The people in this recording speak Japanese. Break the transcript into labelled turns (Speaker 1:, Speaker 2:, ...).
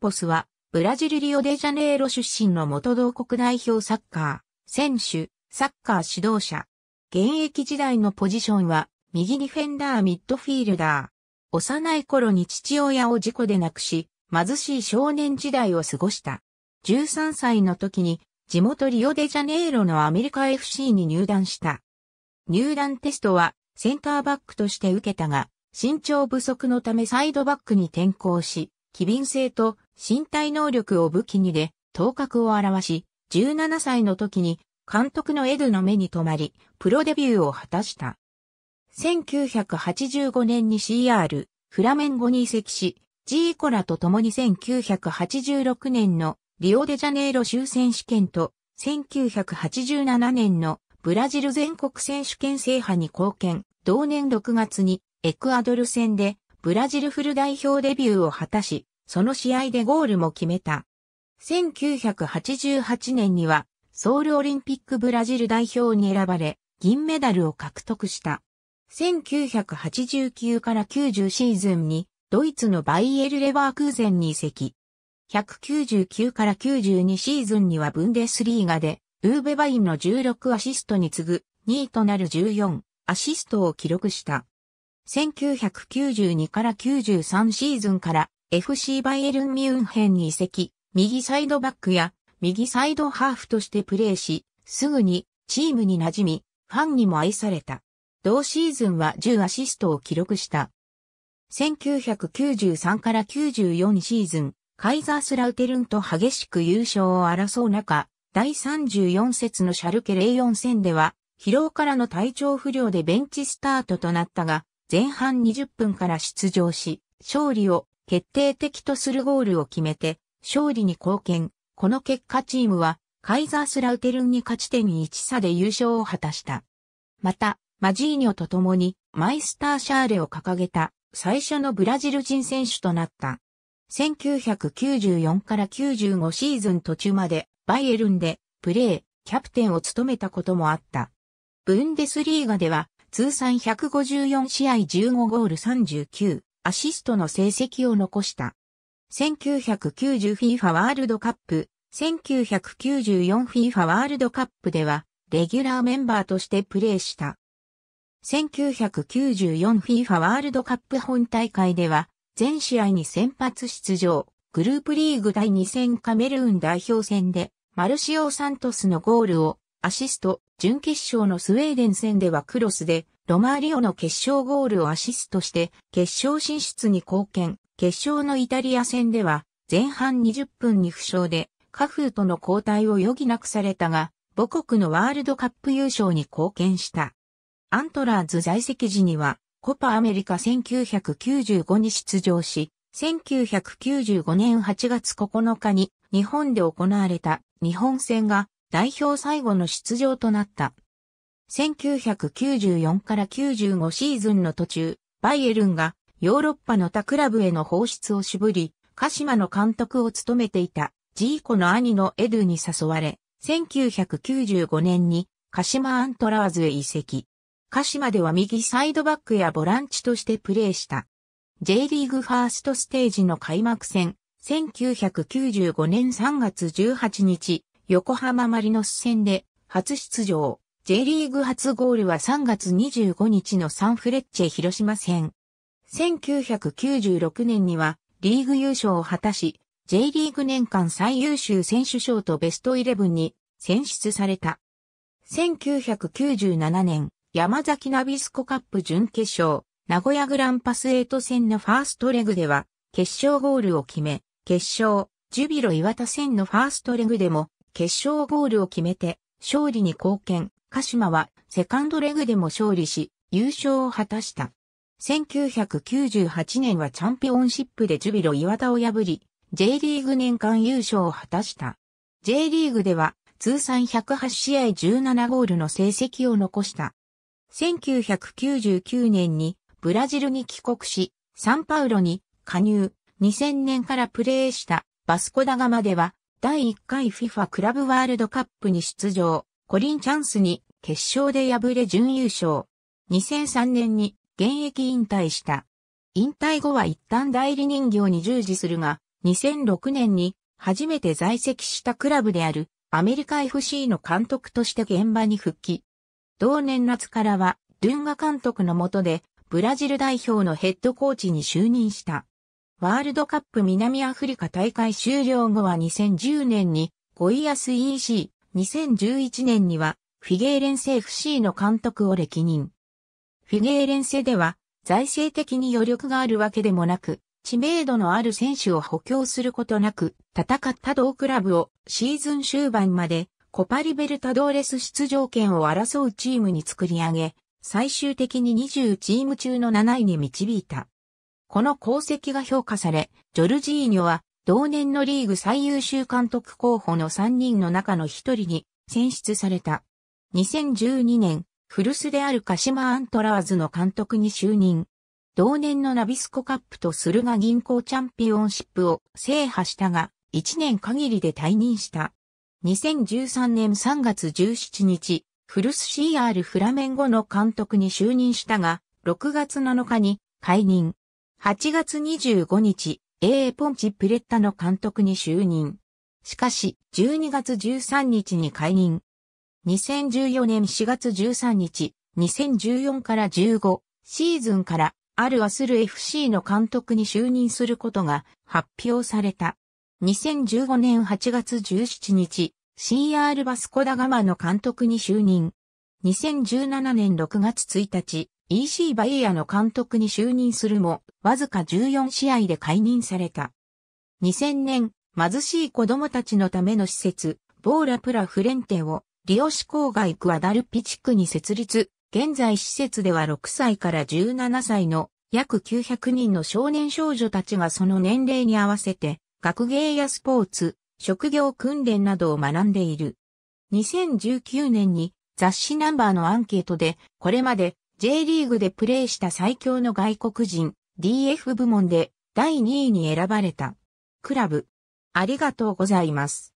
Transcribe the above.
Speaker 1: ポスは、ブラジルリオデジャネイロ出身の元同国代表サッカー、選手、サッカー指導者。現役時代のポジションは、右ディフェンダーミッドフィールダー。幼い頃に父親を事故で亡くし、貧しい少年時代を過ごした。13歳の時に、地元リオデジャネイロのアメリカ FC に入団した。入団テストは、センターバックとして受けたが、身長不足のためサイドバックに転向し、機敏性と身体能力を武器にで、頭角を表し、17歳の時に監督のエドの目に留まり、プロデビューを果たした。1985年に CR、フラメンゴに移籍し、ジーコラと共に1986年のリオデジャネイロ州選手権と1987年のブラジル全国選手権制覇に貢献。同年6月にエクアドル戦でブラジルフル代表デビューを果たし、その試合でゴールも決めた。1988年には、ソウルオリンピックブラジル代表に選ばれ、銀メダルを獲得した。1989から90シーズンに、ドイツのバイエル・レバークーゼンに移籍。199から92シーズンにはブンデスリーガで、ウーベバインの16アシストに次ぐ2位となる14アシストを記録した。1992から93シーズンから FC バイエルン・ミュンヘンに移籍、右サイドバックや右サイドハーフとしてプレーし、すぐにチームに馴染み、ファンにも愛された。同シーズンは10アシストを記録した。1993から94シーズン、カイザースラウテルンと激しく優勝を争う中、第34節のシャルケ04戦では、疲労からの体調不良でベンチスタートとなったが、前半20分から出場し、勝利を決定的とするゴールを決めて、勝利に貢献。この結果チームは、カイザースラウテルンに勝ち点1差で優勝を果たした。また、マジーニョと共に、マイスターシャーレを掲げた、最初のブラジル人選手となった。1994から95シーズン途中まで、バイエルンで、プレー、キャプテンを務めたこともあった。ブンデスリーガでは、通算154試合15ゴール39、アシストの成績を残した。1990FIFA ワールドカップ、1994FIFA ワールドカップでは、レギュラーメンバーとしてプレーした。1994FIFA ワールドカップ本大会では、全試合に先発出場、グループリーグ第2戦カメルーン代表戦で、マルシオ・サントスのゴールを、アシスト、準決勝のスウェーデン戦ではクロスで、ロマーリオの決勝ゴールをアシストして決勝進出に貢献。決勝のイタリア戦では前半20分に負傷でカフーとの交代を余儀なくされたが母国のワールドカップ優勝に貢献した。アントラーズ在籍時にはコパアメリカ1995に出場し、1995年8月9日に日本で行われた日本戦が代表最後の出場となった。1994から95シーズンの途中、バイエルンがヨーロッパの他クラブへの放出を絞り、鹿島の監督を務めていたジーコの兄のエドゥに誘われ、1995年に鹿島アントラーズへ移籍。鹿島では右サイドバックやボランチとしてプレーした。J リーグファーストステージの開幕戦、1995年3月18日、横浜マリノス戦で初出場。J リーグ初ゴールは3月25日のサンフレッチェ広島戦。1996年にはリーグ優勝を果たし、J リーグ年間最優秀選手賞とベストイレブンに選出された。1997年、山崎ナビスコカップ準決勝、名古屋グランパスエイト戦のファーストレグでは、決勝ゴールを決め、決勝、ジュビロ岩田戦のファーストレグでも、決勝ゴールを決めて、勝利に貢献。鹿島はセカンドレグでも勝利し、優勝を果たした。1998年はチャンピオンシップでジュビロ岩田を破り、J リーグ年間優勝を果たした。J リーグでは通算108試合17ゴールの成績を残した。1999年にブラジルに帰国し、サンパウロに加入、2000年からプレーしたバスコダガマでは第1回 FIFA クラブワールドカップに出場、コリン・チャンスに決勝で敗れ準優勝。2003年に現役引退した。引退後は一旦代理人業に従事するが、2006年に初めて在籍したクラブであるアメリカ FC の監督として現場に復帰。同年夏からはドゥンガ監督の下でブラジル代表のヘッドコーチに就任した。ワールドカップ南アフリカ大会終了後は2010年にゴイアス EC 2011年にはフィゲーレンセ FC の監督を歴任。フィゲーレンセでは財政的に余力があるわけでもなく、知名度のある選手を補強することなく、戦った同クラブをシーズン終盤までコパリベルタドーレス出場権を争うチームに作り上げ、最終的に20チーム中の7位に導いた。この功績が評価され、ジョルジーニョは同年のリーグ最優秀監督候補の3人の中の1人に選出された。2012年、古巣である鹿島アントラーズの監督に就任。同年のナビスコカップと駿河銀行チャンピオンシップを制覇したが、1年限りで退任した。2013年3月17日、古巣 CR フラメンゴの監督に就任したが、6月7日に解任。8月25日、A. ポンチ・プレッタの監督に就任。しかし、12月13日に解任。2014年4月13日、2014から15シーズンからあるアスル FC の監督に就任することが発表された。2015年8月17日、CR バスコダガマの監督に就任。2017年6月1日、EC バイエアの監督に就任するも、わずか14試合で解任された。2000年、貧しい子供たちのための施設、ボーラプラフレンテを、リオ市郊外クアダルピ地区に設立。現在施設では6歳から17歳の約900人の少年少女たちがその年齢に合わせて、学芸やスポーツ、職業訓練などを学んでいる。2019年に雑誌ナンバーのアンケートで、これまで J リーグでプレーした最強の外国人 DF 部門で第2位に選ばれた。クラブ。ありがとうございます。